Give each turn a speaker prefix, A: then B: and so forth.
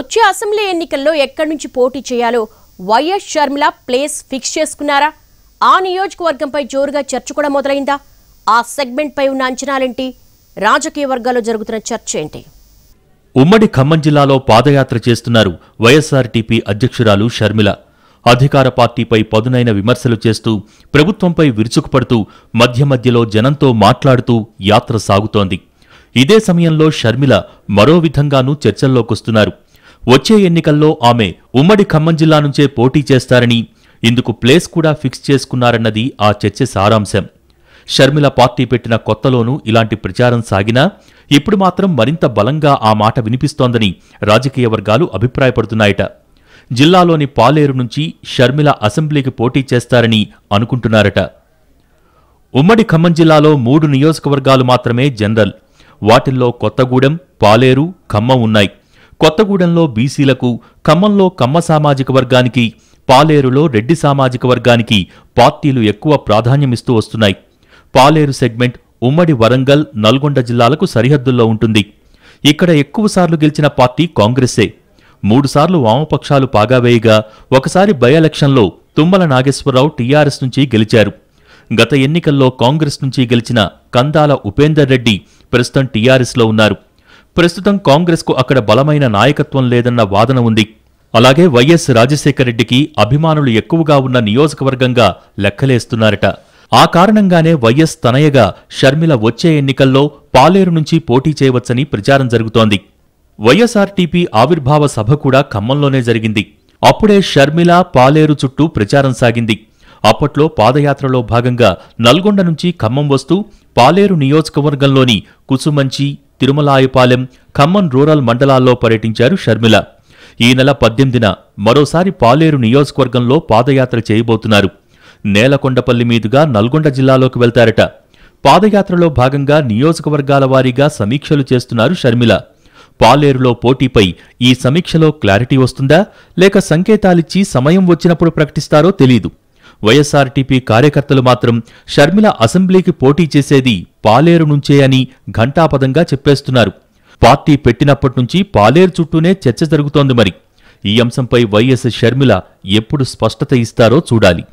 A: వచ్చే అసెంబ్లీ ఎన్నికల్లో ఎక్కడి నుంచి పోటీ చేయాలో వైఎస్ షర్మిల ప్లేస్ ఫిక్స్ చేసుకున్నారా ఆ నియోజకవర్గంపై జోరుగా చర్చ కూడా మొదలైందా ఆ సెగ్మెంట్పై ఉన్న అంచనాలేంటి రాజకీయ వర్గాల్లో జరుగుతున్న చర్చ ఏంటి
B: ఉమ్మడి ఖమ్మం జిల్లాలో పాదయాత్ర చేస్తున్నారు వైఎస్ఆర్టీపీ అధ్యక్షురాలు షర్మిల అధికార పార్టీపై పదునైన విమర్శలు చేస్తూ ప్రభుత్వంపై విరుచుకుపడుతూ మధ్య మధ్యలో జనంతో మాట్లాడుతూ యాత్ర సాగుతోంది ఇదే సమయంలో షర్మిల మరో విధంగానూ చర్చల్లోకొస్తున్నారు వచ్చే ఎన్నికల్లో ఆమె ఉమ్మడి ఖమ్మం జిల్లా నుంచే పోటీ చేస్తారని ఇందుకు ప్లేస్ కూడా ఫిక్స్ చేసుకున్నారన్నది ఆ చర్చ సారాంశం షర్మిల పార్టీ పెట్టిన కొత్తలోనూ ఇలాంటి ప్రచారం సాగినా ఇప్పుడు మాత్రం మరింత బలంగా ఆ మాట వినిపిస్తోందని రాజకీయ వర్గాలు అభిప్రాయపడుతున్నాయట జిల్లాలోని పాలేరు నుంచి షర్మిల అసెంబ్లీకి పోటీ చేస్తారని అనుకుంటున్నారట ఉమ్మడి ఖమ్మం జిల్లాలో మూడు నియోజకవర్గాలు మాత్రమే జనరల్ వాటిల్లో కొత్తగూడెం పాలేరు ఖమ్మం ఉన్నాయి కొత్తగూడెంలో బీసీలకు ఖమ్మంలో కమ్మ సామాజిక వర్గానికి పాలేరులో రెడ్డి సామాజిక వర్గానికి పార్టీలు ఎక్కువ ప్రాధాన్యమిస్తూ వస్తున్నాయి పాలేరు సెగ్మెంట్ ఉమ్మడి వరంగల్ నల్గొండ జిల్లాలకు సరిహద్దుల్లో ఉంటుంది ఇక్కడ ఎక్కువసార్లు గెలిచిన పార్టీ కాంగ్రెస్సే మూడుసార్లు వామపక్షాలు పాగావేయగా ఒకసారి బై ఎలక్షన్లో తుమ్మల నాగేశ్వరరావు టీఆర్ఎస్ నుంచి గెలిచారు గత ఎన్నికల్లో కాంగ్రెస్ నుంచి గెలిచిన కందాల ఉపేందర్ రెడ్డి ప్రస్తుతం టీఆర్ఎస్లో ఉన్నారు ప్రస్తుతం కాంగ్రెస్కు అక్కడ బలమైన నాయకత్వం లేదన్న వాదన ఉంది అలాగే వైఎస్ రాజశేఖరరెడ్డికి అభిమానులు ఎక్కువగా ఉన్న నియోజకవర్గంగా లెక్కలేస్తున్నారట ఆ కారణంగానే వైఎస్ తనయగా షర్మిల వచ్చే ఎన్నికల్లో పాలేరు నుంచి పోటీ చేయవచ్చని ప్రచారం జరుగుతోంది వైఎస్ఆర్టీపీ ఆవిర్భావ సభ కూడా ఖమ్మంలోనే జరిగింది అప్పుడే షర్మిల పాలేరు చుట్టూ ప్రచారం సాగింది అప్పట్లో పాదయాత్రలో భాగంగా నల్గొండ నుంచి ఖమ్మం వస్తూ పాలేరు నియోజకవర్గంలోని కుసుమంచి తిరుమలాయపాలెం ఖమ్మం రూరల్ మండలాల్లో పర్యటించారు షర్మిల ఈ నెల పద్దెనిమిదిన మరోసారి పాలేరు నియోజకవర్గంలో పాదయాత్ర చేయబోతున్నారు నేలకొండపల్లి మీదుగా నల్గొండ జిల్లాలోకి వెళ్తారట పాదయాత్రలో భాగంగా నియోజకవర్గాల వారీగా సమీక్షలు చేస్తున్నారు షర్మిల పాలేరులో పోటీపై ఈ సమీక్షలో క్లారిటీ వస్తుందా లేక సంకేతాలిచ్చి సమయం వచ్చినప్పుడు ప్రకటిస్తారో తెలీదు వైఎస్ఆర్టీపీ కార్యకర్తలు మాత్రం షర్మిల అసెంబ్లీకి పోటీ చేసేది పాలేరు నుంచే అని ఘంటాపదంగా చెప్పేస్తున్నారు పార్టీ పెట్టినప్పటి నుంచి పాలేరు చుట్టూనే చర్చ జరుగుతోంది మరి ఈ అంశంపై వైఎస్ షర్మిల ఎప్పుడు స్పష్టత ఇస్తారో చూడాలి